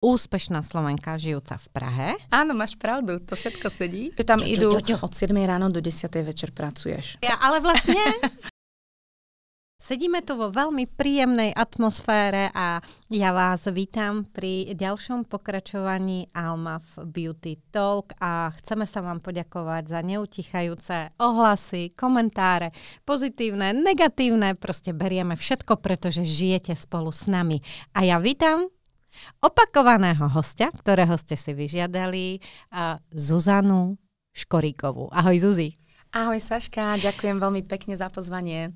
úspešná Slovenka žijúca v Prahe. Áno, máš pravdu, to všetko sedí. Že tam čo, idú... Čo, čo, čo. Od 7 ráno do 10 večer pracuješ. Ja, ale vlastne Sedíme tu vo veľmi príjemnej atmosfére a ja vás vítam pri ďalšom pokračovaní Alma v Beauty Talk a chceme sa vám poďakovať za neutichajúce ohlasy, komentáre, pozitívne, negatívne, proste berieme všetko, pretože žijete spolu s nami. A ja vítam opakovaného hostia, ktorého ste si vyžiadali, Zuzanu Škoríkovú. Ahoj Zuzi. Ahoj Saška, ďakujem veľmi pekne za pozvanie.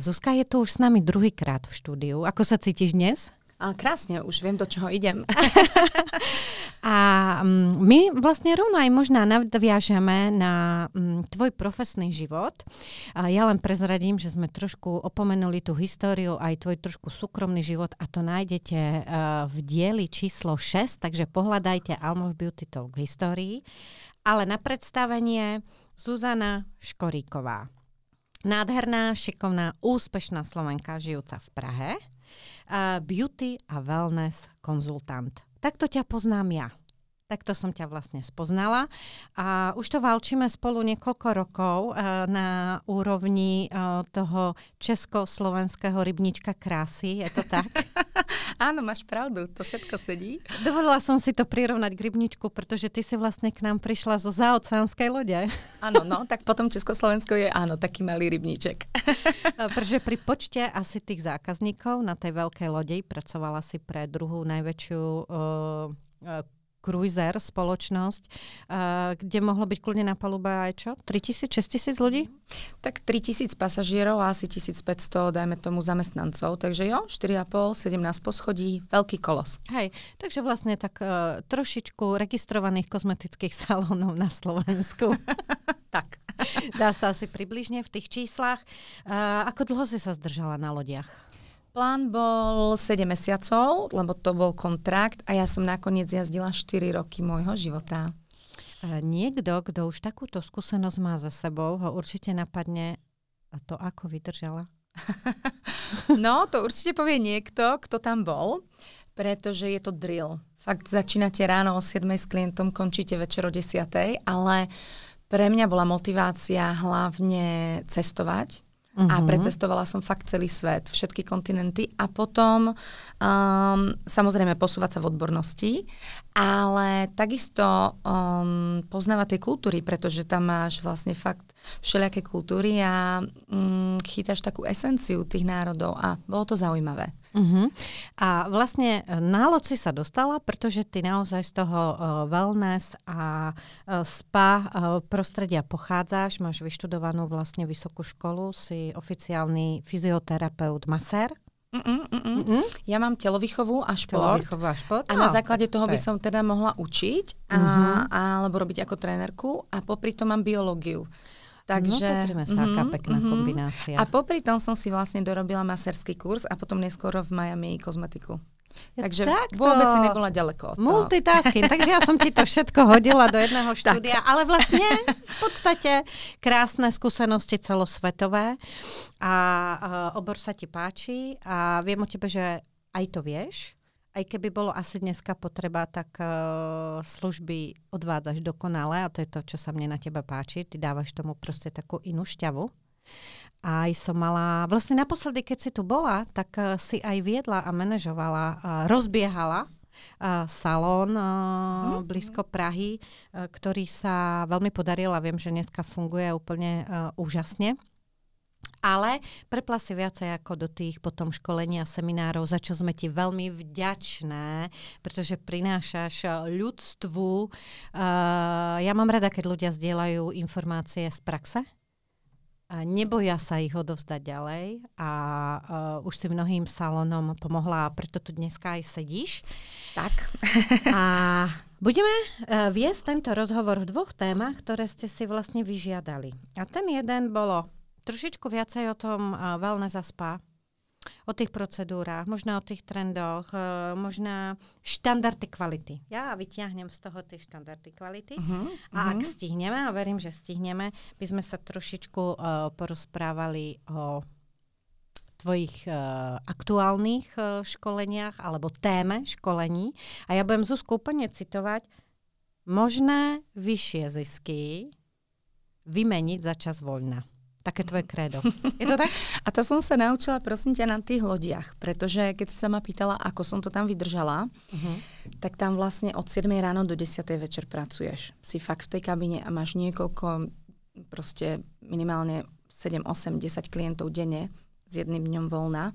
Zuzka je tu už s nami druhýkrát v štúdiu. Ako sa cítiš dnes? A krásne, už viem, do čoho idem. a mm, my vlastne rovno aj možná nadviažeme na mm, tvoj profesný život. A ja len prezradím, že sme trošku opomenuli tú históriu, aj tvoj trošku súkromný život a to nájdete e, v dieli číslo 6, takže pohľadajte Almo v Beauty Talk v histórii. Ale na predstavenie Zuzana Škoríková. Nádherná, šikovná, úspešná Slovenka žijúca v Prahe beauty a wellness konzultant. Takto ťa poznám ja. Tak to som ťa vlastne spoznala. A už to valčíme spolu niekoľko rokov eh, na úrovni eh, toho československého rybnička krásy. Je to tak? Áno, máš pravdu, to všetko sedí. Dovolila som si to prirovnať k rybničku, pretože ty si vlastne k nám prišla zo zaoceánskej lode. Áno, no, tak potom Československo je áno, taký malý rybníček. pretože pri počte asi tých zákazníkov na tej veľkej lodi pracovala si pre druhú najväčšiu uh, cruiser, spoločnosť, eh, kde mohlo byť kľudne na palube aj čo? 3000, 6000 ľudí? Mhm. Tak 3000 pasažierov a asi 1500, dajme tomu, zamestnancov. Takže jo, 4,5, 17 poschodí, veľký kolos. Hej, takže vlastne tak uh, trošičku registrovaných kozmetických salónov na Slovensku. tak. Dá sa asi približne v tých číslach. Uh, ako dlho si sa zdržala na lodiach? Plán bol 7 mesiacov, lebo to bol kontrakt a ja som nakoniec jazdila 4 roky môjho života. E, niekto, kto už takúto skúsenosť má za sebou, ho určite napadne A to, ako vydržala. no, to určite povie niekto, kto tam bol, pretože je to drill. Fakt začínate ráno o 7 s klientom, končíte večer o 10, ale pre mňa bola motivácia hlavne cestovať, Uh-huh. A mhm. precestovala som fakt celý svet, všetky kontinenty a potom um, samozrejme posúvať sa v odbornosti ale takisto um, poznáva tie kultúry, pretože tam máš vlastne fakt všelijaké kultúry a um, chytáš takú esenciu tých národov a bolo to zaujímavé. Uh-huh. A vlastne e, na si sa dostala, pretože ty naozaj z toho uh, wellness a uh, spa uh, prostredia pochádzaš, máš vyštudovanú vlastne vysokú školu, si oficiálny fyzioterapeut, masér. Mm-mm, mm-mm. Mm-mm. Ja mám telovýchovu a šport. Telovýchovu a šport? A na základe toho by som teda mohla učiť a, mm-hmm. alebo robiť ako trénerku a popri tom mám biológiu. No, Takže, no pozrieme sa, mm-hmm, pekná mm-hmm. kombinácia. A popri tom som si vlastne dorobila maserský kurz a potom neskôr v Miami kozmetiku. Ja Takže takto. vôbec si nebola ďaleko od toho. Multitasking, takže ja som ti to všetko hodila do jedného štúdia, tak. ale vlastne v podstate krásne skúsenosti celosvetové a uh, obor sa ti páči a viem o tebe, že aj to vieš, aj keby bolo asi dneska potreba, tak uh, služby odvádzaš dokonale a to je to, čo sa mne na teba páči. Ty dávaš tomu proste takú inú šťavu aj som mala, vlastne naposledy, keď si tu bola, tak uh, si aj viedla a manažovala, uh, rozbiehala uh, salón uh, mm. blízko Prahy, uh, ktorý sa veľmi podaril a viem, že dneska funguje úplne uh, úžasne. Ale prepla si viacej ako do tých potom školení a seminárov, za čo sme ti veľmi vďačné, pretože prinášaš ľudstvu. Uh, ja mám rada, keď ľudia zdieľajú informácie z praxe, Neboja sa ich odovzdať ďalej a uh, už si mnohým salónom pomohla a preto tu dneska aj sedíš. Tak. a budeme uh, viesť tento rozhovor v dvoch témach, ktoré ste si vlastne vyžiadali. A ten jeden bolo trošičku viacej o tom uh, wellness a spa, o těch procedurách, možná o těch trendoch, e, možná štandardy kvality. Já vyťahnem z toho ty štandardy kvality uh-huh, a uh-huh. ak mhm. stihneme, a verím, že stihneme, by sme sa trošičku uh, porozprávali o tvojich uh, aktuálnych uh, školeniach alebo téme školení. A ja budem Zuzku úplne citovať možné vyššie zisky vymeniť za čas voľna. Také tvoje mhm. kredo. Je to tak? A to som sa naučila, prosím ťa, na tých lodiach. Pretože keď si sa ma pýtala, ako som to tam vydržala, uh-huh. tak tam vlastne od 7 ráno do 10 večer pracuješ. Si fakt v tej kabine a máš niekoľko, proste minimálne 7, 8, 10 klientov denne s jedným dňom voľna.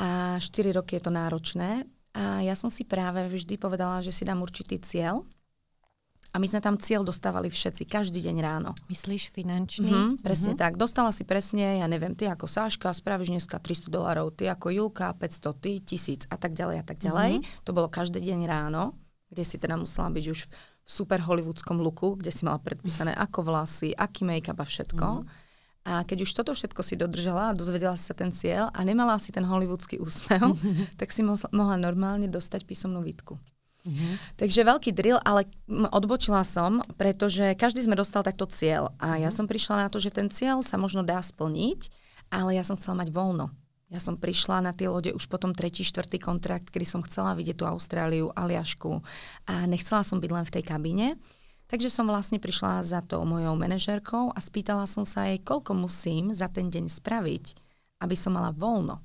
A 4 roky je to náročné. A ja som si práve vždy povedala, že si dám určitý cieľ, a my sme tam cieľ dostávali všetci, každý deň ráno. Myslíš finančný? Mm-hmm, presne mm-hmm. tak. Dostala si presne, ja neviem, ty ako Sáška spravíš dneska 300 dolarov, ty ako Julka 500, ty 1000 a tak ďalej a tak ďalej. Mm-hmm. To bolo každý deň ráno, kde si teda musela byť už v super hollywoodskom luku, kde si mala predpísané ako vlasy, aký make-up a všetko. Mm-hmm. A keď už toto všetko si dodržala a dozvedela si sa ten cieľ a nemala si ten hollywoodsky úsmev, tak si mohla normálne dostať písomnú výtku. Mhm. Takže veľký drill, ale odbočila som, pretože každý sme dostal takto cieľ a ja mhm. som prišla na to, že ten cieľ sa možno dá splniť, ale ja som chcela mať voľno. Ja som prišla na tie lode už potom tretí, štvrtý kontrakt, kedy som chcela vidieť tú Austráliu, Aliašku a nechcela som byť len v tej kabine. Takže som vlastne prišla za tou mojou manažérkou a spýtala som sa jej, koľko musím za ten deň spraviť, aby som mala voľno.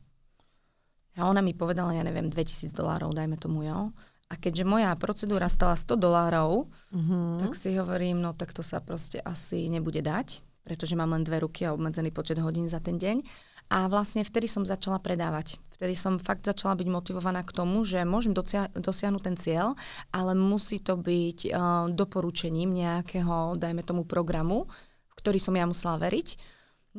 A ona mi povedala, ja neviem, 2000 dolárov, dajme tomu jo. A keďže moja procedúra stala 100 dolárov, uh-huh. tak si hovorím, no tak to sa proste asi nebude dať, pretože mám len dve ruky a obmedzený počet hodín za ten deň. A vlastne vtedy som začala predávať. Vtedy som fakt začala byť motivovaná k tomu, že môžem docia- dosiahnuť ten cieľ, ale musí to byť uh, doporučením nejakého, dajme tomu, programu, v ktorý som ja musela veriť.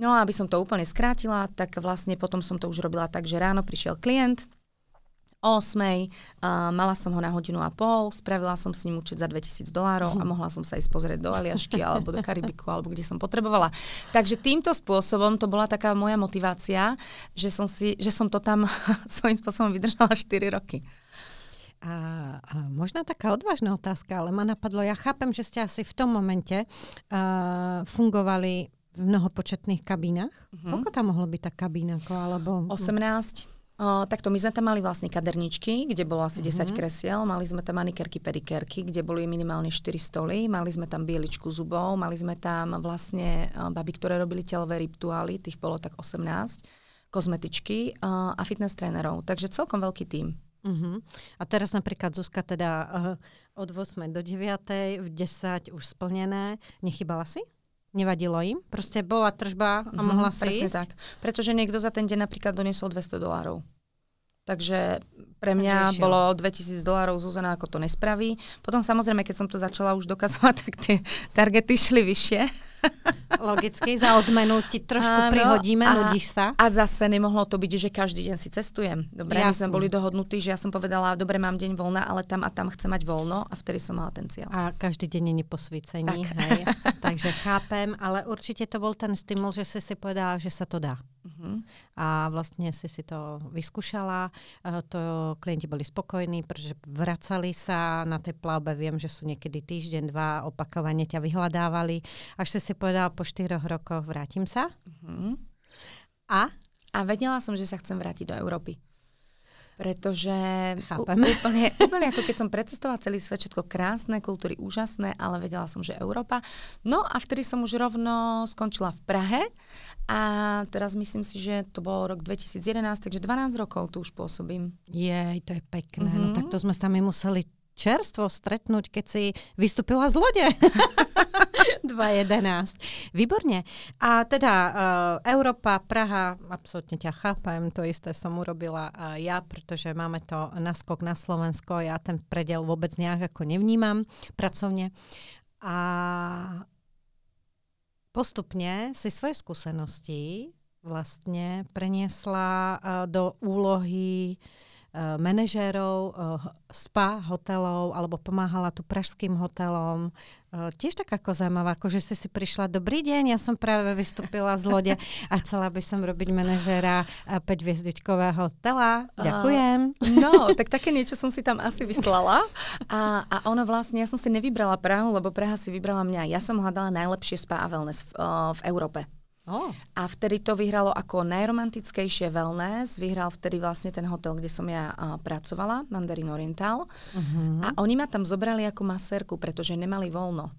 No a aby som to úplne skrátila, tak vlastne potom som to už robila tak, že ráno prišiel klient, o 8. Uh, mala som ho na hodinu a pol, spravila som s ním účet za 2000 dolárov a mohla som sa ísť pozrieť do Aliašky alebo do Karibiku alebo kde som potrebovala. Takže týmto spôsobom to bola taká moja motivácia, že som, si, že som to tam svojím spôsobom vydržala 4 roky. A, a možno taká odvážna otázka, ale ma napadlo, ja chápem, že ste asi v tom momente uh, fungovali v mnohopočetných kabínach. Mm-hmm. Koľko tam mohlo byť tá kabína? Alebo... 18. O, takto, my sme tam mali vlastne kaderničky, kde bolo asi mm-hmm. 10 kresiel, mali sme tam manikerky, pedikerky, kde boli minimálne 4 stoly, mali sme tam bieličku zubov, mali sme tam vlastne baby, ktoré robili telové rituály, tých bolo tak 18, kozmetičky o, a fitness trénerov. Takže celkom veľký tým. Uh-huh. Mhm. A teraz napríklad Zuzka teda uh, od 8 do 9, v 10 už splnené. Nechybala si? nevadilo im. Proste bola tržba a mhm, mohla mm-hmm, si ísť. tak. Pretože niekto za ten deň napríklad doniesol 200 dolárov. Takže pre mňa Takže no. bolo 2000 dolárov, Zuzana ako to nespraví. Potom samozrejme, keď som to začala už dokazovať, tak tie targety šli vyššie. Logicky, za odmenu ti trošku Áno, prihodíme, a, nudíš sa. A zase nemohlo to byť, že každý deň si cestujem. Dobre, Jasne. my sme boli dohodnutí, že ja som povedala, dobre, mám deň voľna, ale tam a tam chcem mať voľno a vtedy som mala ten cieľ. A každý deň je neposvícení, tak. hej. Takže chápem, ale určite to bol ten stimul, že si si povedala, že sa to dá. Uh-huh. A vlastne si si to vyskúšala, e, to klienti boli spokojní, pretože vracali sa na tej plavbe, viem, že sú niekedy týždeň, dva, opakovane ťa vyhľadávali, až si si povedala, po štyroch rokoch vrátim sa. Uh-huh. A? A vedela som, že sa chcem vrátiť do Európy. Pretože Chápem. Úplne, úplne ako keď som precestovala celý svet, všetko krásne, kultúry úžasné, ale vedela som, že Európa. No a vtedy som už rovno skončila v Prahe a teraz myslím si, že to bol rok 2011, takže 12 rokov tu už pôsobím. Jej, to je pekné. Mm-hmm. No mhm. tak to sme sami museli čerstvo stretnúť, keď si vystúpila z lode. 2.11. Výborne. A teda uh, Európa, Praha, absolútne ťa chápem, to isté som urobila uh, ja, pretože máme to naskok na Slovensko, ja ten predel vôbec nejak ako nevnímam pracovne. A postupne si svoje skúsenosti vlastne preniesla uh, do úlohy Eh, manažérov eh, spa hotelov alebo pomáhala tu pražským hotelom. Eh, tiež tak ako zaujímavá, ako že si si prišla, dobrý deň, ja som práve vystúpila z lode a chcela by som robiť manažéra 5 hviezdičkového hotela. Ďakujem. Uh, no, tak také niečo som si tam asi vyslala a, a ono vlastne, ja som si nevybrala Prahu, lebo Praha si vybrala mňa. Ja som hľadala najlepšie spa a wellness v, uh, v Európe. Oh. A vtedy to vyhralo ako najromantickejšie wellness. Vyhral vtedy vlastne ten hotel, kde som ja uh, pracovala, Mandarin Oriental. Uh-huh. A oni ma tam zobrali ako masérku, pretože nemali voľno.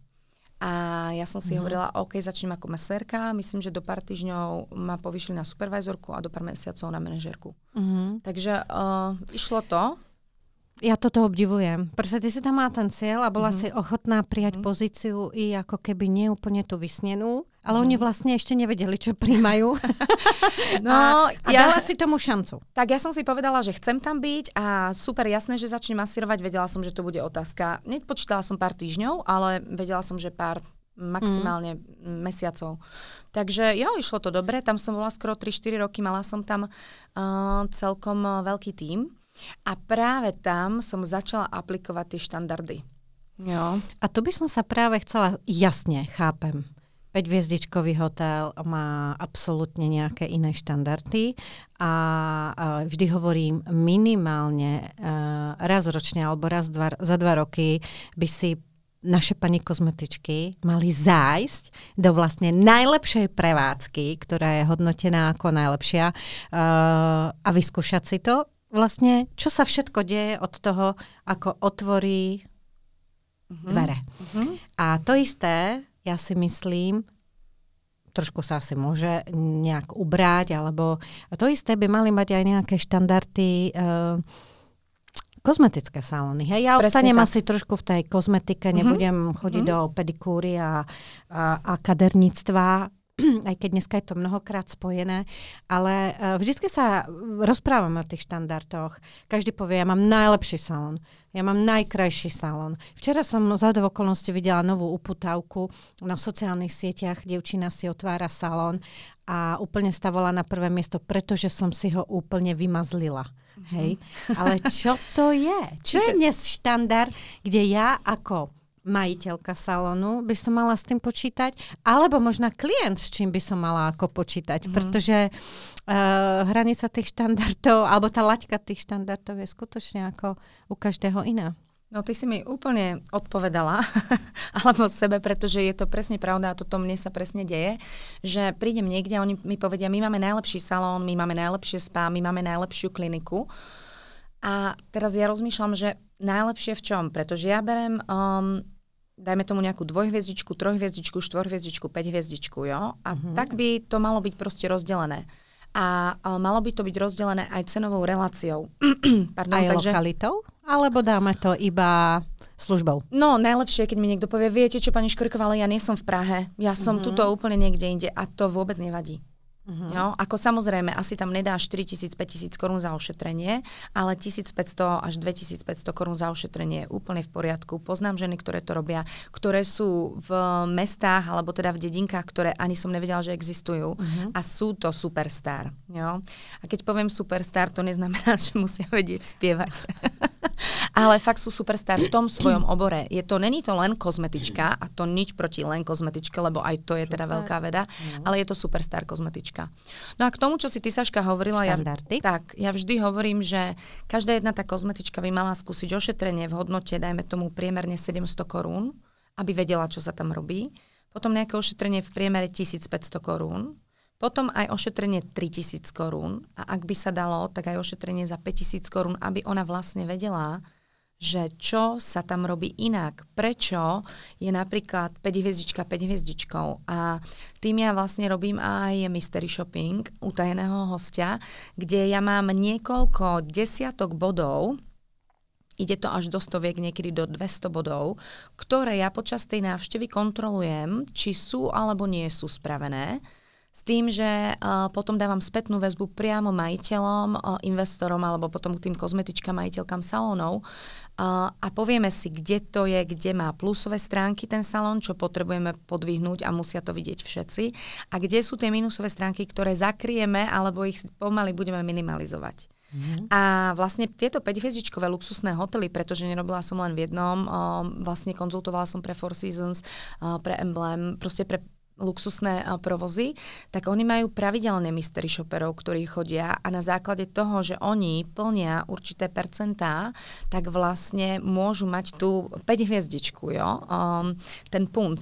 A ja som si uh-huh. hovorila, OK, začnem ako masérka. Myslím, že do pár týždňov ma povyšli na supervizorku a do pár mesiacov na manažerku. Uh-huh. Takže uh, išlo to. Ja toto obdivujem. Proste ty si tam má ten cieľ a bola Uh-huh. si ochotná prijať Uh-huh. pozíciu i ako keby neúplne tú vysnenú, ale oni no. vlastne ešte nevedeli, čo príjmajú. no, a, a ja, dala si tomu šancu. Tak ja som si povedala, že chcem tam byť a super jasné, že začnem masírovať. Vedela som, že to bude otázka. Nepočítala som pár týždňov, ale vedela som, že pár maximálne mm. mesiacov. Takže jo, išlo to dobre, tam som bola skoro 3-4 roky, mala som tam uh, celkom veľký tím a práve tam som začala aplikovať tie štandardy. Jo. A tu by som sa práve chcela, jasne, chápem. 5-hviezdičkový hotel má absolútne nejaké iné štandardy a vždy hovorím minimálne e, raz ročne alebo raz dva, za dva roky by si naše pani kozmetičky mali zájsť do vlastne najlepšej prevádzky, ktorá je hodnotená ako najlepšia e, a vyskúšať si to. Vlastne, čo sa všetko deje od toho, ako otvorí mhm. dvere. Uh-huh. A to isté ja si myslím, trošku sa asi môže nejak ubrať, alebo to isté by mali mať aj nejaké štandardy e, kozmetické salóny. Hej, ja Presne ostanem tak. asi trošku v tej kozmetike, mhm. nebudem mm-hmm. chodiť mm-hmm. do pedikúry a, a, a kaderníctva, aj keď dneska je to mnohokrát spojené, ale e, vždycky sa rozprávame o tých štandardoch. Každý povie, ja mám najlepší salon, ja mám najkrajší salon. Včera som za okolnosti videla novú uputávku na sociálnych sieťach, devčina si otvára salon a úplne stavala na prvé miesto, pretože som si ho úplne vymazlila. Mhm. Hej? Ale čo to je? Čo je dnes štandard, kde ja ako majiteľka salónu by som mala s tým počítať, alebo možno klient, s čím by som mala ako počítať, mm-hmm. pretože uh, hranica tých štandardov, alebo tá laťka tých štandardov je skutočne ako u každého iná. No ty si mi úplne odpovedala, alebo sebe, pretože je to presne pravda a toto mne sa presne deje, že prídem niekde a oni mi povedia, my máme najlepší salón, my máme najlepšie spa, my máme najlepšiu kliniku. A teraz ja rozmýšľam, že najlepšie v čom? Pretože ja berem um, dajme tomu nejakú dvojhviezdičku, trojhviezdičku, štvorhviezdičku, päťhviezdičku, jo? A mm-hmm. tak by to malo byť proste rozdelené. A, a malo by to byť rozdelené aj cenovou reláciou. Pardon, aj takže... lokalitou? Alebo dáme to iba službou? No, najlepšie je, keď mi niekto povie, viete čo, pani Škorková, ale ja nie som v Prahe, ja som mm-hmm. tuto úplne niekde inde a to vôbec nevadí. Uh-huh. Jo, ako samozrejme, asi tam nedáš 4000-5000 korún za ošetrenie, ale 1500 až 2500 korún za ošetrenie je úplne v poriadku. Poznám ženy, ktoré to robia, ktoré sú v mestách alebo teda v dedinkách, ktoré ani som nevedela, že existujú uh-huh. a sú to superstar. Jo? A keď poviem superstar, to neznamená, že musia vedieť spievať ale fakt sú superstar v tom svojom obore. Je to, není to len kozmetička a to nič proti len kozmetičke, lebo aj to je teda veľká veda, mhm. ale je to superstar kozmetička. No a k tomu, čo si ty Saška hovorila, Standardy. ja, tak, ja vždy hovorím, že každá jedna tá kozmetička by mala skúsiť ošetrenie v hodnote, dajme tomu priemerne 700 korún, aby vedela, čo sa tam robí. Potom nejaké ošetrenie v priemere 1500 korún, potom aj ošetrenie 3000 korún a ak by sa dalo, tak aj ošetrenie za 5000 korún, aby ona vlastne vedela, že čo sa tam robí inak, prečo je napríklad 5 hviezdička 5 hviezdičkou a tým ja vlastne robím aj mystery shopping utajeného hostia, kde ja mám niekoľko desiatok bodov, ide to až do stoviek, niekedy do 200 bodov, ktoré ja počas tej návštevy kontrolujem, či sú alebo nie sú spravené s tým, že uh, potom dávam spätnú väzbu priamo majiteľom, uh, investorom alebo potom tým kozmetičkám, majiteľkám salónov uh, a povieme si, kde to je, kde má plusové stránky ten salón, čo potrebujeme podvihnúť a musia to vidieť všetci a kde sú tie minusové stránky, ktoré zakrieme alebo ich pomaly budeme minimalizovať. Mm-hmm. A vlastne tieto 5-hviezdičkové luxusné hotely, pretože nerobila som len v jednom, o, vlastne konzultovala som pre Four Seasons, o, pre Emblem, proste pre luxusné eh, provozy, tak oni majú pravidelné mystery shopperov, ktorí chodia a na základe toho, že oni plnia určité percentá, tak vlastne môžu mať tú 5 hviezdičku, jo? Um, ten punc.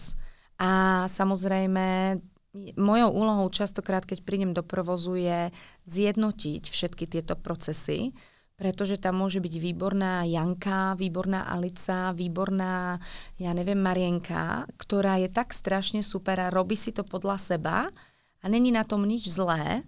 A samozrejme Mojou úlohou častokrát, keď prídem do provozu, je zjednotiť všetky tieto procesy, pretože tam môže byť výborná Janka, výborná Alica, výborná, ja neviem, Marienka, ktorá je tak strašne super a robí si to podľa seba a není na tom nič zlé,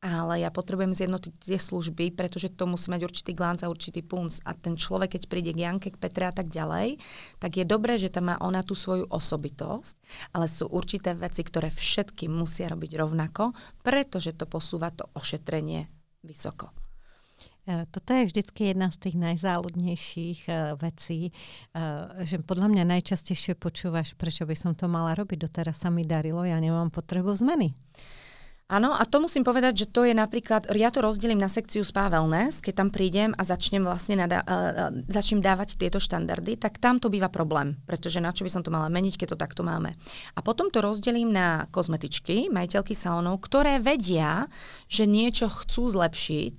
ale ja potrebujem zjednotiť tie služby, pretože to musí mať určitý glánc a určitý punc. A ten človek, keď príde k Janke, k Petre a tak ďalej, tak je dobré, že tam má ona tú svoju osobitosť, ale sú určité veci, ktoré všetky musia robiť rovnako, pretože to posúva to ošetrenie vysoko. E, toto je vždycky jedna z tých najzáľudnejších e, vecí, e, že podľa mňa najčastejšie počúvaš, prečo by som to mala robiť, doteraz sa mi darilo, ja nemám potrebu zmeny. Áno, a to musím povedať, že to je napríklad, ja to rozdelím na sekciu Spa Wellness, keď tam prídem a začnem vlastne nada, uh, začnem dávať tieto štandardy, tak tam to býva problém, pretože na čo by som to mala meniť, keď to takto máme. A potom to rozdelím na kozmetičky, majiteľky salónov, ktoré vedia, že niečo chcú zlepšiť,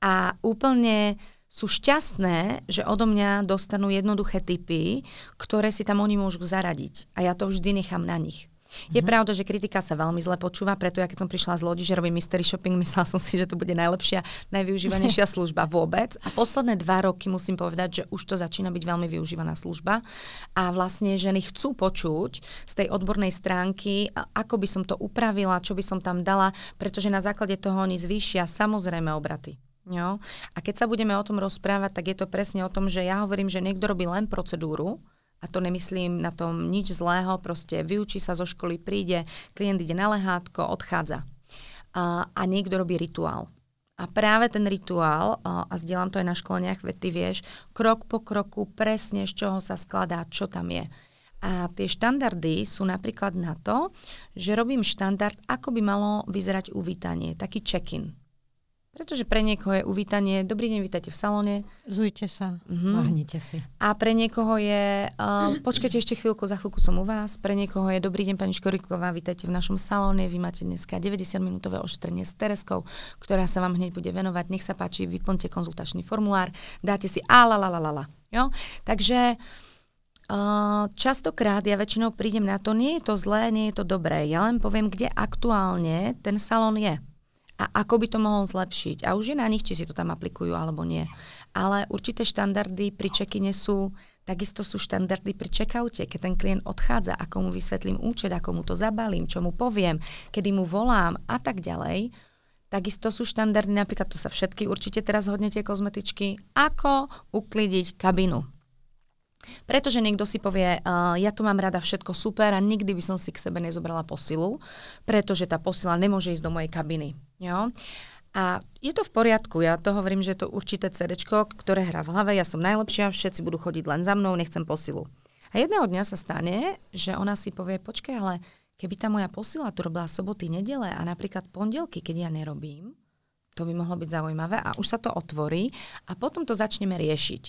a úplne sú šťastné, že odo mňa dostanú jednoduché typy, ktoré si tam oni môžu zaradiť. A ja to vždy nechám na nich. Mm-hmm. Je mhm. pravda, že kritika sa veľmi zle počúva, preto ja keď som prišla z Lodi, že robím mystery shopping, myslela som si, že to bude najlepšia, najvyužívanejšia služba vôbec. A posledné dva roky musím povedať, že už to začína byť veľmi využívaná služba. A vlastne ženy chcú počuť z tej odbornej stránky, ako by som to upravila, čo by som tam dala, pretože na základe toho oni zvýšia samozrejme obraty. Jo. A keď sa budeme o tom rozprávať, tak je to presne o tom, že ja hovorím, že niekto robí len procedúru, a to nemyslím na tom nič zlého, proste vyučí sa zo školy, príde, klient ide na lehátko, odchádza. A, a niekto robí rituál. A práve ten rituál, a, a zdieľam to aj na školeniach, veď ty vieš, krok po kroku presne z čoho sa skladá, čo tam je. A tie štandardy sú napríklad na to, že robím štandard, ako by malo vyzerať uvítanie, taký check-in. Pretože pre niekoho je uvítanie, dobrý deň, vítajte v salóne. Zujte sa, mm-hmm. mahnite si. A pre niekoho je, uh, počkajte ešte chvíľku, za chvíľku som u vás. Pre niekoho je, dobrý deň, pani Škoriková, vítajte v našom salóne. Vy máte dneska 90-minútové ošetrenie s Tereskou, ktorá sa vám hneď bude venovať. Nech sa páči, vyplňte konzultačný formulár, dáte si a la la la la la. Jo? Takže uh, častokrát ja väčšinou prídem na to, nie je to zlé, nie je to dobré. Ja len poviem, kde aktuálne ten salón je a ako by to mohol zlepšiť. A už je na nich, či si to tam aplikujú alebo nie. Ale určité štandardy pri čekine sú, takisto sú štandardy pri čekaute, keď ten klient odchádza, ako mu vysvetlím účet, ako mu to zabalím, čo mu poviem, kedy mu volám a tak ďalej. Takisto sú štandardy, napríklad to sa všetky určite teraz hodnete kozmetičky, ako uklidiť kabinu. Pretože niekto si povie, uh, ja tu mám rada všetko super a nikdy by som si k sebe nezobrala posilu, pretože tá posila nemôže ísť do mojej kabiny. Jo? A je to v poriadku, ja to hovorím, že je to určité CD, ktoré hrá v hlave, ja som najlepšia, všetci budú chodiť len za mnou, nechcem posilu. A jedného dňa sa stane, že ona si povie, počkaj, ale keby tá moja posila tu robila soboty, nedele a napríklad pondelky, keď ja nerobím, to by mohlo byť zaujímavé a už sa to otvorí a potom to začneme riešiť.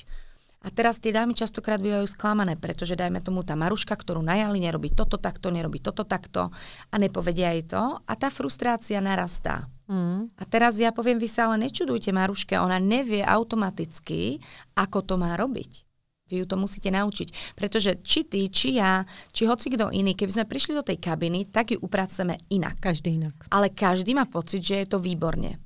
A teraz tie dámy častokrát bývajú sklamané, pretože dajme tomu tá Maruška, ktorú najali, nerobí toto takto, nerobí toto takto a nepovedia jej to a tá frustrácia narastá. Mm. A teraz ja poviem, vy sa ale nečudujte Maruške, ona nevie automaticky, ako to má robiť. Vy ju to musíte naučiť. Pretože či ty, či ja, či hoci kto iný, keby sme prišli do tej kabiny, tak ju upracujeme inak. Každý inak. Ale každý má pocit, že je to výborne.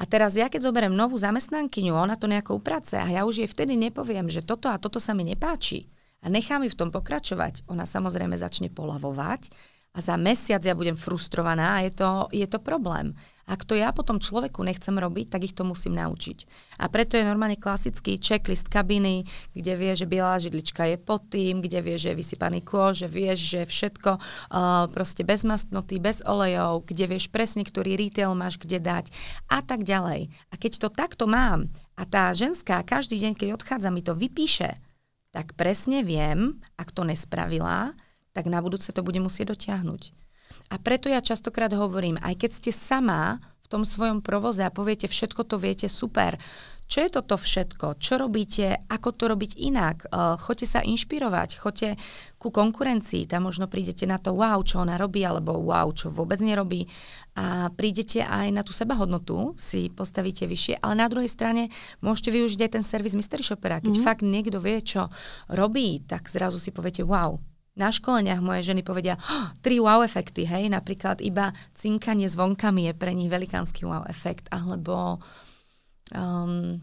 A teraz ja keď zoberiem novú zamestnankyňu, ona to nejako uprace a ja už jej vtedy nepoviem, že toto a toto sa mi nepáči a nechám ju v tom pokračovať, ona samozrejme začne polavovať a za mesiac ja budem frustrovaná a je to, je to problém. Ak to ja potom človeku nechcem robiť, tak ich to musím naučiť. A preto je normálne klasický checklist kabiny, kde vie, že biela židlička je pod tým, kde vie, že je vysypaný kôž, že vieš, že všetko uh, proste bez mastnoty, bez olejov, kde vieš presne, ktorý retail máš kde dať a tak ďalej. A keď to takto mám a tá ženská každý deň, keď odchádza, mi to vypíše, tak presne viem, ak to nespravila, tak na budúce to bude musieť dotiahnuť. A preto ja častokrát hovorím, aj keď ste sama v tom svojom provoze a poviete, všetko to viete, super, čo je toto všetko, čo robíte, ako to robiť inak, eh, choďte sa inšpirovať, choďte ku konkurencii, tam možno prídete na to wow, čo ona robí, alebo wow, čo vôbec nerobí a prídete aj na tú sebahodnotu, si postavíte vyššie, ale na druhej strane môžete využiť aj ten servis Mystery Shopera. keď mm-hmm. fakt niekto vie, čo robí, tak zrazu si poviete wow, na školeniach moje ženy povedia, oh, tri wow efekty, hej, napríklad iba cinkanie zvonkami je pre nich velikánsky wow efekt, alebo um,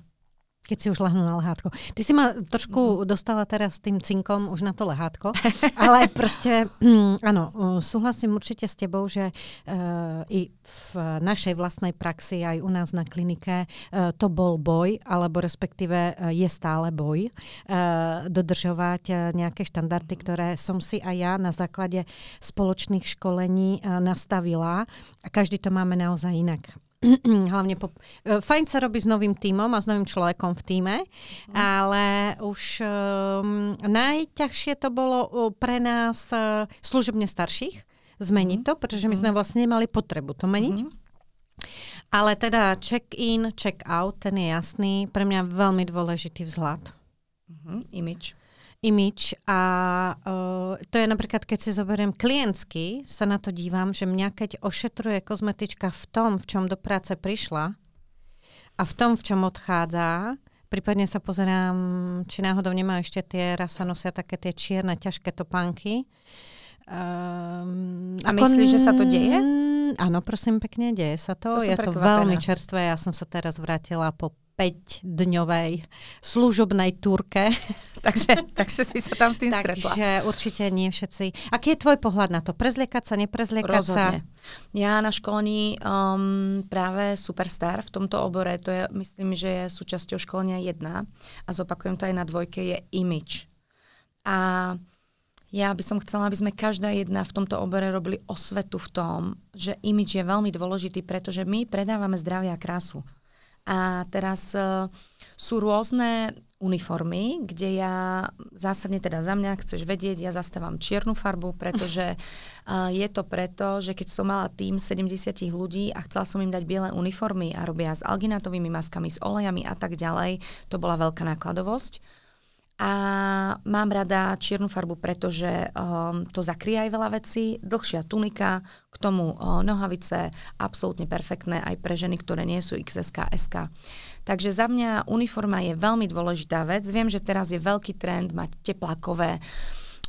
keď si už lahnú na lehátko. Ty si ma trošku mhm. dostala teraz tým cinkom už na to lehátko, ale proste, mm, áno, e, súhlasím určite s tebou, že uh, i v našej vlastnej praxi, aj u nás na klinike, uh, to bol boj, alebo respektíve uh, je stále boj uh, dodržovať uh, nejaké štandardy, mhm. ktoré som si aj ja na základe spoločných školení uh, nastavila a každý to máme naozaj inak. hlavne po... E, fajn sa robí s novým týmom a s novým človekom v týme, mm. ale už um, najťažšie to bolo e, pre nás uh, služobne starších zmeniť mm. to, pretože my sme mhm. vlastne nemali potrebu to meniť. Mm. Ale teda check-in, check-out, ten je jasný. Pre mňa veľmi dôležitý vzhľad. Mm-hmm. Image imič a uh, to je napríklad, keď si zoberiem klientsky, sa na to dívam, že mňa keď ošetruje kozmetička v tom, v čom do práce prišla a v tom, v čom odchádza, prípadne sa pozerám, či náhodou nemá ešte tie, rasa nosia také tie čierne, ťažké topánky. Um, a myslíš, že sa to deje? Áno, prosím, pekne, deje sa to. to je to veľmi čerstvé. Ja som sa teraz vrátila po 5-dňovej služobnej turke. takže, takže si sa tam s tým stretla. Takže určite nie všetci. Aký je tvoj pohľad na to? Prezliekať sa, neprezliekať Rozhodne. sa? Ja na školení um, práve superstar v tomto obore, to je, myslím, že je súčasťou školenia jedna a zopakujem to aj na dvojke, je image. A ja by som chcela, aby sme každá jedna v tomto obore robili osvetu v tom, že imidž je veľmi dôležitý, pretože my predávame zdravie a krásu. A teraz e, sú rôzne uniformy, kde ja zásadne teda za mňa, chceš vedieť, ja zastávam čiernu farbu, pretože uh, je to preto, že keď som mala tým 70 ľudí a chcela som im dať biele uniformy a robia s alginátovými maskami, s olejami a tak ďalej, to bola veľká nákladovosť. A mám rada čiernu farbu, pretože um, to zakrie aj veľa vecí. Dlhšia tunika, k tomu uh, nohavice, absolútne perfektné aj pre ženy, ktoré nie sú XSK, SK. Takže za mňa uniforma je veľmi dôležitá vec. Viem, že teraz je veľký trend mať teplakové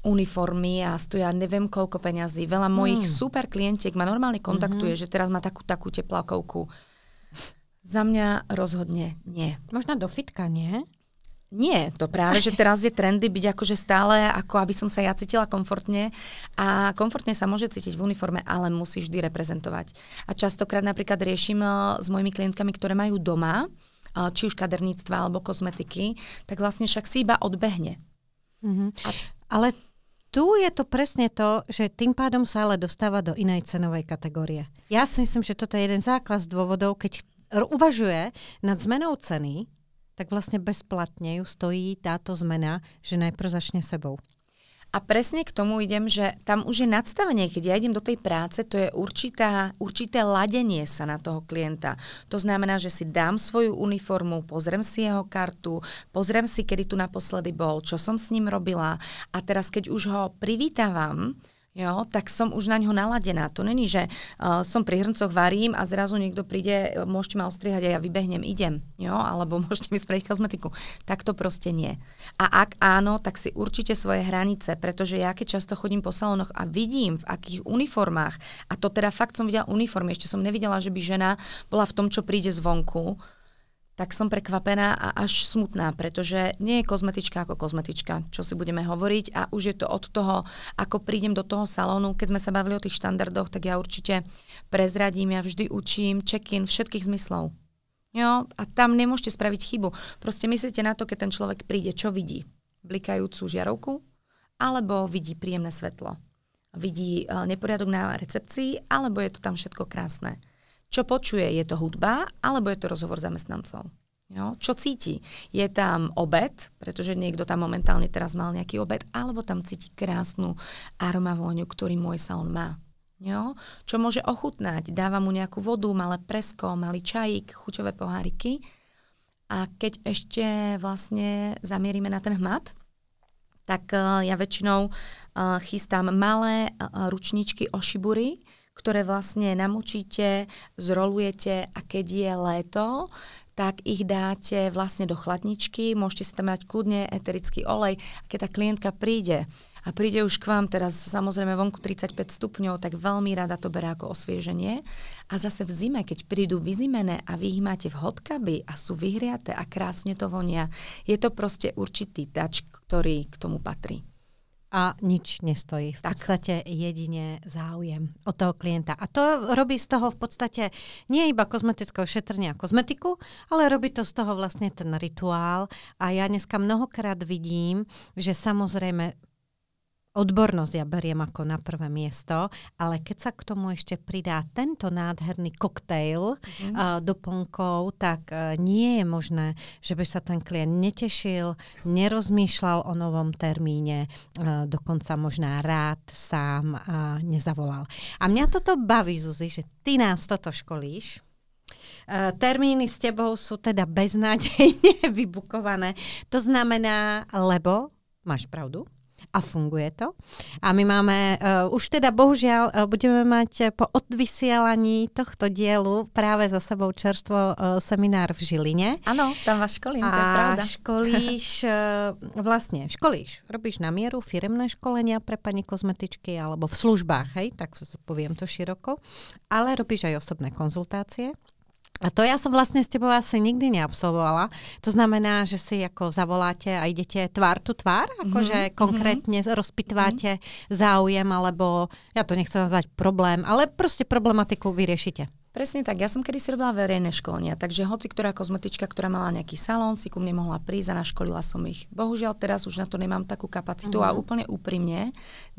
uniformy a stoja neviem koľko peňazí. Veľa hmm. mojich mm. super klientiek ma normálne kontaktuje, mm-hmm. že teraz má takú takú teplakovku. Za mňa rozhodne nie. Možno do fitka, nie? Nie, to práve, že teraz je trendy byť akože stále, ako aby som sa ja cítila komfortne a komfortne sa môže cítiť v uniforme, ale musí vždy reprezentovať. A častokrát napríklad riešim e, s mojimi klientkami, ktoré majú doma, e, či už kaderníctva alebo kozmetiky, tak vlastne však si iba odbehne. Mm-hmm. A... Ale tu je to presne to, že tým pádom sa ale dostáva do inej cenovej kategórie. Ja si myslím, že toto je jeden základ z dôvodov, keď uvažuje nad zmenou ceny, tak vlastne bezplatne ju stojí táto zmena, že najprv začne sebou. A presne k tomu idem, že tam už je nadstavenie, keď ja idem do tej práce, to je určitá, určité ladenie sa na toho klienta. To znamená, že si dám svoju uniformu, pozriem si jeho kartu, pozriem si, kedy tu naposledy bol, čo som s ním robila a teraz, keď už ho privítavam, jo, tak som už na ňo naladená. To není, že uh, som pri hrncoch varím a zrazu niekto príde, eh, môžete ma ostrihať a ja vybehnem, idem, jo, alebo môžete mi spraviť kozmetiku. Tak to proste nie. A ak áno, tak si určite svoje hranice, pretože ja keď často chodím po salónoch a vidím, v akých uniformách, a to teda fakt som videla uniformy, ešte som nevidela, že by žena bola v tom, čo príde zvonku, tak som prekvapená a až smutná, pretože nie je kozmetička ako kozmetička, čo si budeme hovoriť a už je to od toho, ako prídem do toho salónu, keď sme sa bavili o tých štandardoch, tak ja určite prezradím, ja vždy učím check-in všetkých zmyslov. Jo, a tam nemôžete spraviť chybu. Proste myslíte na to, keď ten človek príde, čo vidí? Blikajúcu žiarovku? Alebo vidí príjemné svetlo? Vidí eh, neporiadok na recepcii? Alebo je to tam všetko krásne? Čo počuje? Je to hudba alebo je to rozhovor zamestnancov? Jo? Čo cíti? Je tam obed, pretože niekto tam momentálne teraz mal nejaký obed, alebo tam cíti krásnu aromavôňu, ktorý môj salón má. Jo? Čo môže ochutnať? Dáva mu nejakú vodu, malé presko, malý čajík, chuťové poháriky. A keď ešte vlastne zamierime na ten hmat, tak eh, ja väčšinou eh, chystám malé eh, ručničky ošibury, ktoré vlastne namočíte, zrolujete a keď je léto, tak ich dáte vlastne do chladničky, môžete si tam mať kudne eterický olej. A keď tá klientka príde a príde už k vám teraz samozrejme vonku 35 stupňov, tak veľmi rada to berá ako osvieženie. A zase v zime, keď prídu vyzimené a vy ich máte v hodkaby a sú vyhriaté a krásne to vonia, je to proste určitý tač, ktorý k tomu patrí a nič nestojí. V tak. podstate jedine záujem od toho klienta. A to robí z toho v podstate nie iba kozmetické ošetrenie a kozmetiku, ale robí to z toho vlastne ten rituál. A ja dneska mnohokrát vidím, že samozrejme Odbornosť ja beriem ako na prvé miesto, ale keď sa k tomu ešte pridá tento nádherný koktejl mm-hmm. uh, eh, doplnkov, tak uh, nie je možné, že by sa ten klient netešil, nerozmýšľal o novom termíne, uh, dokonca možná rád sám uh, nezavolal. A mňa toto baví, Zuzi, že ty nás toto školíš. termíny s tebou sú teda beznádejne vybukované. To znamená, lebo máš pravdu, a funguje to. A my máme, uh, už teda bohužiaľ uh, budeme mať e, po odvysielaní tohto dielu práve za sebou čerstvo uh, seminár v Žiline. Áno, tam vás školím, a to je pravda. školíš, uh, vlastne školíš, robíš na mieru firemné školenia pre pani kozmetičky alebo v službách, hej, tak poviem to široko, ale robíš aj osobné konzultácie. A to ja som vlastne s tebou asi nikdy neabsolvovala. To znamená, že si ako zavoláte a idete tvár tu tvár, mhm, akože mm-hmm. konkrétne rozpitváte mm-hmm. záujem alebo, ja to nechcem nazvať problém, ale proste problematiku vyriešite. Presne tak, ja som kedy si robila verejné školenia, takže hoci ktorá kozmetička, ktorá mala nejaký salón, si ku mne mohla prísť a naškolila som ich. Bohužiaľ teraz už na to nemám takú kapacitu mm-hmm. a mhm. úplne úprimne,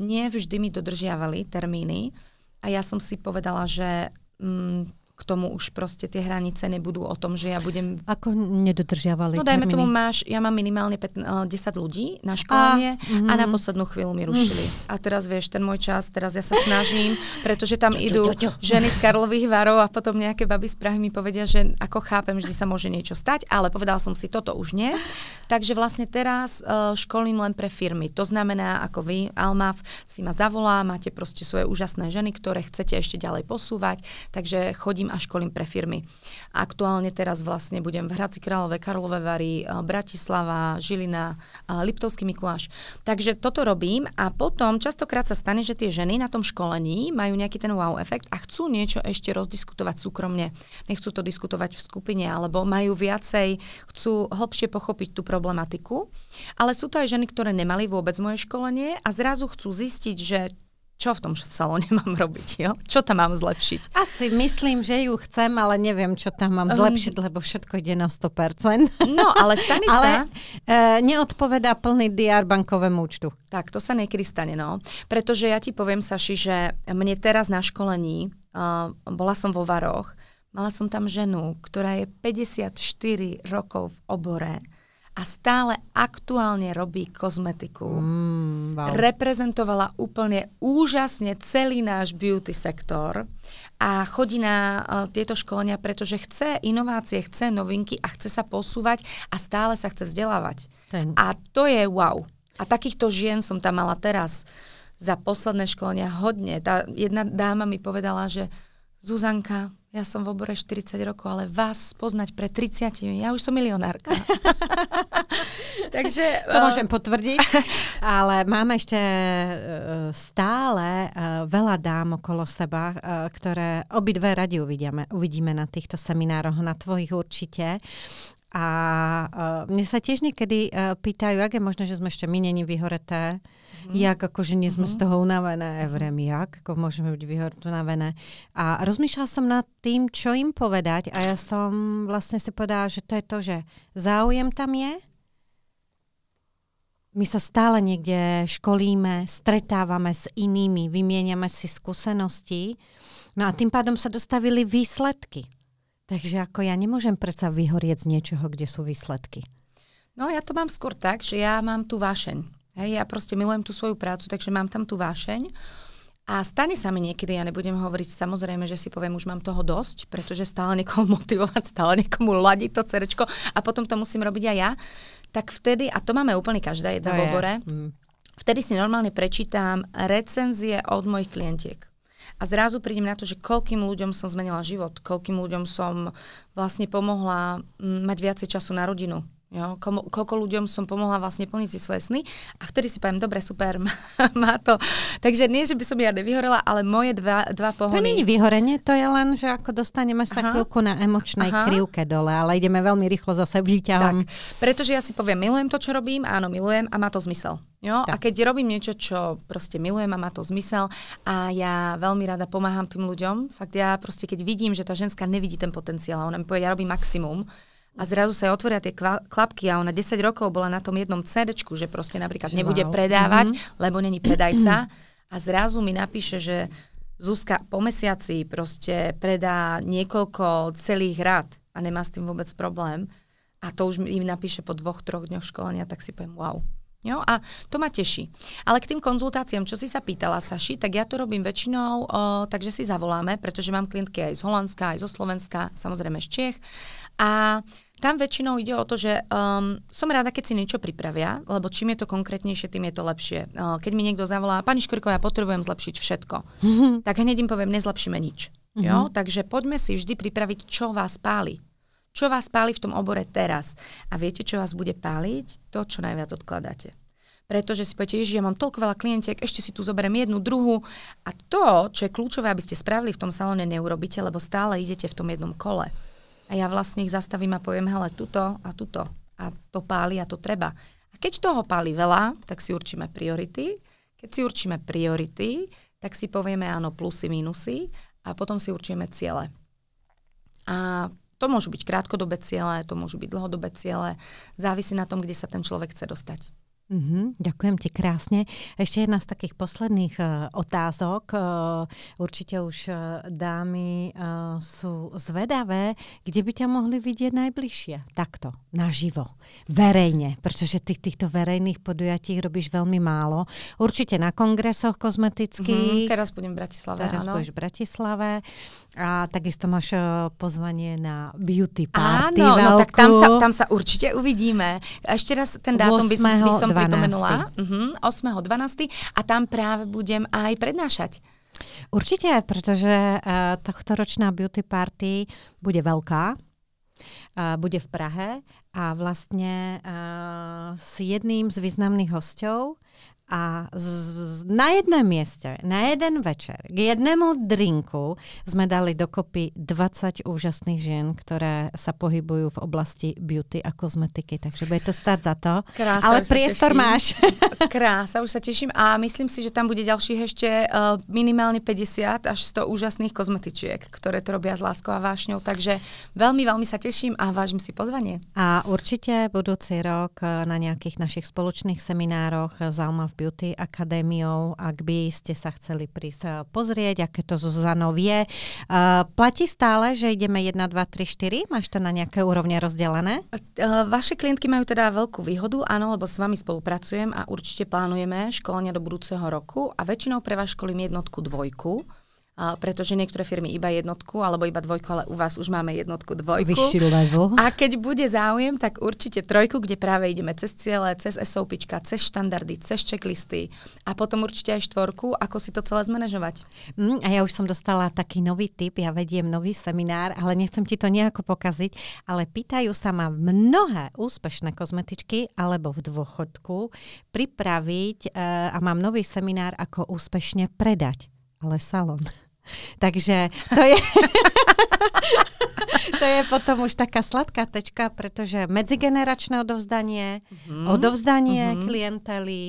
nie vždy mi dodržiavali termíny a ja som si povedala, že mm, k tomu už proste tie hranice nebudú o tom, že ja budem... Ako nedodržiavali No dajme termíny. tomu, máš, ja mám minimálne 5, 10 eh, ľudí na školenie a, ah, mm. a na poslednú chvíľu mi rušili. Mm. A teraz vieš, ten môj čas, teraz ja sa snažím, pretože tam čo, idú čo, čo, ženy z Karlových varov a potom nejaké baby z Prahy mi povedia, že ako chápem, vždy sa môže niečo stať, ale povedal som si, toto už nie. Takže vlastne teraz uh, školím len pre firmy. To znamená, ako vy, Almaf, si ma zavolá, máte proste svoje úžasné ženy, ktoré chcete ešte ďalej posúvať, takže chodím a školím pre firmy. Aktuálne teraz vlastne budem v Hradci Králové, Karlové Vary, e, Bratislava, Žilina, e, Liptovský Mikuláš. Takže toto robím a potom častokrát sa stane, že tie ženy na tom školení majú nejaký ten wow efekt a chcú niečo ešte rozdiskutovať súkromne. Nechcú to diskutovať v skupine alebo majú viacej, chcú hlbšie pochopiť tú problematiku. Ale sú to aj ženy, ktoré nemali vôbec moje školenie a zrazu chcú zistiť, že čo v tom salóne mám robiť, jo? Čo tam mám zlepšiť? Asi myslím, že ju chcem, ale neviem, čo tam mám ehm. zlepšiť, um, lebo všetko ide na 100%. No, ale stane ale, sa. E, neodpovedá plný DR bankovému účtu. Tak, to sa niekedy stane, no. Pretože ja ti poviem, Saši, že mne teraz na školení, uh, bola som vo Varoch, mala som tam ženu, ktorá je 54 rokov v obore, a stále aktuálne robí kozmetiku. Mm, wow. Reprezentovala úplne úžasne celý náš beauty sektor a chodí na uh, tieto školenia, pretože chce inovácie, chce novinky a chce sa posúvať a stále sa chce vzdelávať. Ten. A to je wow. A takýchto žien som tam mala teraz za posledné školenia hodne. Tá jedna dáma mi povedala, že Zuzanka, ja som v obore 40 rokov, ale vás poznať pre 30, ja už som milionárka. Takže, to eh, môžem potvrdiť, ale mám ešte eh, stále eh, veľa dám okolo seba, ktoré obidve radi uvidíme, uvidíme na týchto seminároch, na tvojich určite. A mne sa tiež niekedy pýtajú, ak je možné, že sme ešte minení vyhoreté, mm. jak akože nie sme mm. z mhm. toho unavené, Evrem, jak, ako môžeme byť vyhorené. A rozmýšľala som nad tým, čo im povedať a ja som vlastne si povedala, že to je to, že záujem tam je, my sa stále niekde školíme, stretávame s inými, vymieniame si skúsenosti. No a tým pádom sa dostavili výsledky. Takže ako ja nemôžem predsa vyhorieť z niečoho, kde sú výsledky. No ja to mám skôr tak, že ja mám tú vášeň. Hej, ja proste milujem tú svoju prácu, takže mám tam tú vášeň. A stane sa mi niekedy, ja nebudem hovoriť samozrejme, že si poviem, už mám toho dosť, pretože stále niekoho motivovať, stále niekomu ladiť to cerečko a potom to musím robiť aj ja tak vtedy, a to máme úplne každá jedna v obore, je. mm. vtedy si normálne prečítam recenzie od mojich klientiek. A zrazu prídem na to, že koľkým ľuďom som zmenila život, koľkým ľuďom som vlastne pomohla mm, mať viacej času na rodinu, Jo, komu, koľko ľuďom som pomohla vlastne plniť si svoje sny a vtedy si poviem, dobre, super, má, má to. Takže nie, že by som ja nevyhorela, ale moje dva, dva pohony... To není vyhorenie, to je len, že ako dostaneme sa Aha. chvíľku na emočnej Aha. krivke dole, ale ideme veľmi rýchlo zase v Tak, pretože ja si poviem, milujem to, čo robím, áno, milujem a má to zmysel. Jo? A keď robím niečo, čo proste milujem a má to zmysel a ja veľmi rada pomáham tým ľuďom, fakt ja proste keď vidím, že tá ženská nevidí ten potenciál, ona mi povie, ja robím maximum, a zrazu sa otvoria tie klapky a ona 10 rokov bola na tom jednom CD, že proste napríklad že nebude wow. predávať, mm-hmm. lebo není predajca a zrazu mi napíše, že Zuzka po mesiaci proste predá niekoľko celých rád a nemá s tým vôbec problém. A to už im napíše po dvoch, troch dňoch školenia, tak si poviem wow. Jo, a to ma teší. Ale k tým konzultáciám, čo si sa pýtala, Saši, tak ja to robím väčšinou, o, takže si zavoláme, pretože mám klientky aj z Holandska, aj zo Slovenska, samozrejme z Čech. A tam väčšinou ide o to, že um, som rada, keď si niečo pripravia, lebo čím je to konkrétnejšie, tým je to lepšie. Uh, keď mi niekto zavolá, pani Škrková, ja potrebujem zlepšiť všetko, tak hneď im poviem, nezlepšíme nič. Mm-hmm. Jo? Mhm. Takže poďme si vždy pripraviť, čo vás páli čo vás páli v tom obore teraz. A viete, čo vás bude páliť? To, čo najviac odkladáte. Pretože si poviete, že ja mám toľko veľa klientiek, ešte si tu zoberiem jednu, druhú. A to, čo je kľúčové, aby ste spravili v tom salóne, neurobite, lebo stále idete v tom jednom kole. A ja vlastne ich zastavím a poviem, hele, tuto a tuto. A to páli a to treba. A keď toho páli veľa, tak si určíme priority. Keď si určíme priority, tak si povieme áno, plusy, minusy a potom si určíme ciele. A to môžu byť krátkodobé ciele, to môžu byť dlhodobé ciele, závisí na tom, kde sa ten človek chce dostať. Mm-hmm, ďakujem ti krásne. Ešte jedna z takých posledných uh, otázok. Uh, určite už uh, dámy uh, sú zvedavé, kde by ťa mohli vidieť najbližšie. Takto, naživo, verejne, pretože ty týchto verejných podujatí robíš veľmi málo. Určite na kongresoch kozmetických. Mm-hmm, teraz budem v Bratislave, Teraz áno. budeš v Bratislave. A takisto máš uh, pozvanie na beauty party. Áno, no tak tam sa, tam sa určite uvidíme. A ešte raz ten dátum by som 12. 8.12. Mhm. A tam práve budem aj prednášať. Určite, pretože uh, tohto ročná beauty party bude veľká. Uh, bude v Prahe a vlastne uh, s jedným z významných hostov a z, z, na jednom mieste, na jeden večer, k jednému drinku sme dali dokopy 20 úžasných žien, ktoré sa pohybujú v oblasti beauty a kozmetiky. Takže bude to stať za to. Krása, Ale priestor máš. Krása, už sa teším. A myslím si, že tam bude ďalších ešte uh, minimálne 50 až 100 úžasných kozmetičiek, ktoré to robia s láskou a vášňou. Takže veľmi, veľmi sa teším a vážim si pozvanie. A určite budúci rok eh, na nejakých našich spoločných seminároch eh, zaujímavé Beauty akadémiou, ak by ste sa chceli prísť eh, pozrieť, aké to Zuzano je. Uh, eh, platí stále, že ideme 1, 2, 3, 4? Máš to na nejaké úrovne rozdelené? Uh, vaše klientky majú teda veľkú výhodu, áno, lebo s vami spolupracujem a určite plánujeme školenia do budúceho roku a väčšinou pre vás školím jednotku, dvojku pretože niektoré firmy iba jednotku alebo iba dvojku, ale u vás už máme jednotku, dvojku. level. A keď bude záujem, tak určite trojku, kde práve ideme cez ciele, cez SOPčka, cez štandardy, cez checklisty a potom určite aj štvorku, ako si to celé zmanéžovať. Mm, a ja už som dostala taký nový tip, ja vediem nový seminár, ale nechcem ti to nejako pokaziť, ale pýtajú sa ma mnohé úspešné kozmetičky alebo v dôchodku pripraviť e, a mám nový seminár, ako úspešne predať ale salon. Takže to je, to je potom už taká sladká tečka, pretože medzigeneračné odovzdanie, mm-hmm. odovzdanie mm-hmm. klientely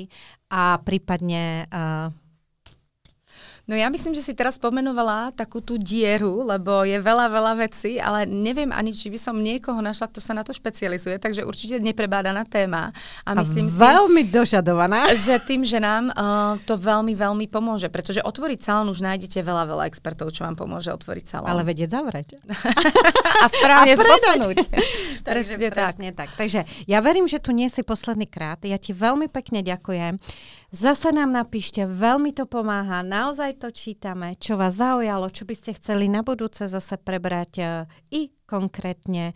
a prípadne uh, No ja myslím, že si teraz pomenovala takú tú dieru, lebo je veľa, veľa vecí, ale neviem ani, či by som niekoho našla, kto sa na to špecializuje, takže určite neprebádaná téma. A myslím a veľmi si, dožadovaná. Že tým, že nám uh, to veľmi, veľmi pomôže, pretože otvoriť salón už nájdete veľa, veľa expertov, čo vám pomôže otvoriť salón. Ale vedieť zavrať. a správne a posunúť. presne, presne tak. tak. Takže ja verím, že tu nie si posledný krát. Ja ti veľmi pekne ďakujem. Zase nám napíšte, veľmi to pomáha, naozaj to čítame, čo vás zaujalo, čo by ste chceli na budúce zase prebrať e, i konkrétne e,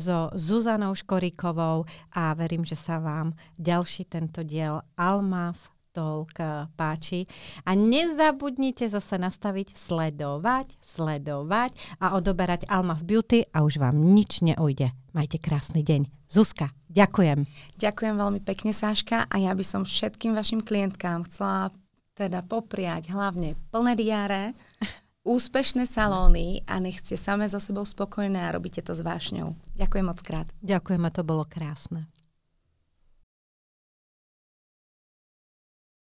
so Zuzanou Škorikovou a verím, že sa vám ďalší tento diel Alma v toľka páči. A nezabudnite zase nastaviť sledovať, sledovať a odoberať Alma v Beauty a už vám nič neujde. Majte krásny deň. Zuzka, ďakujem. Ďakujem veľmi pekne, Sáška, a ja by som všetkým vašim klientkám chcela teda popriať hlavne plné diáre, úspešné salóny a nech ste same so sebou spokojné a robíte to s vášňou. Ďakujem moc krát. Ďakujem a to bolo krásne.